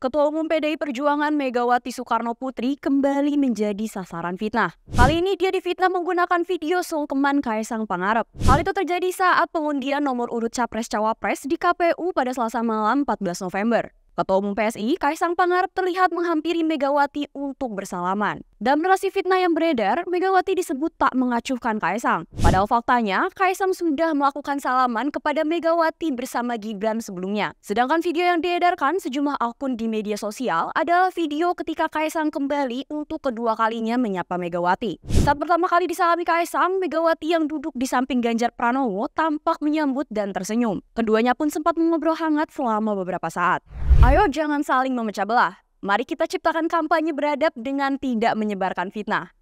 Ketua Umum PDI Perjuangan Megawati Soekarno Putri kembali menjadi sasaran fitnah. Kali ini dia difitnah menggunakan video sungkeman Kaisang Pangarep. Hal itu terjadi saat pengundian nomor urut Capres-Cawapres di KPU pada selasa malam 14 November. Ketua Umum PSI Kaisang Pangarep terlihat menghampiri Megawati untuk bersalaman. Dalam narasi fitnah yang beredar, Megawati disebut tak mengacuhkan Kaisang. Padahal faktanya, Kaisang sudah melakukan salaman kepada Megawati bersama Gibran sebelumnya. Sedangkan video yang diedarkan sejumlah akun di media sosial adalah video ketika Kaisang kembali untuk kedua kalinya menyapa Megawati. Saat pertama kali disalami Kaisang, Megawati yang duduk di samping Ganjar Pranowo tampak menyambut dan tersenyum. Keduanya pun sempat mengobrol hangat selama beberapa saat. Ayo jangan saling memecah belah. Mari kita ciptakan kampanye beradab dengan tidak menyebarkan fitnah.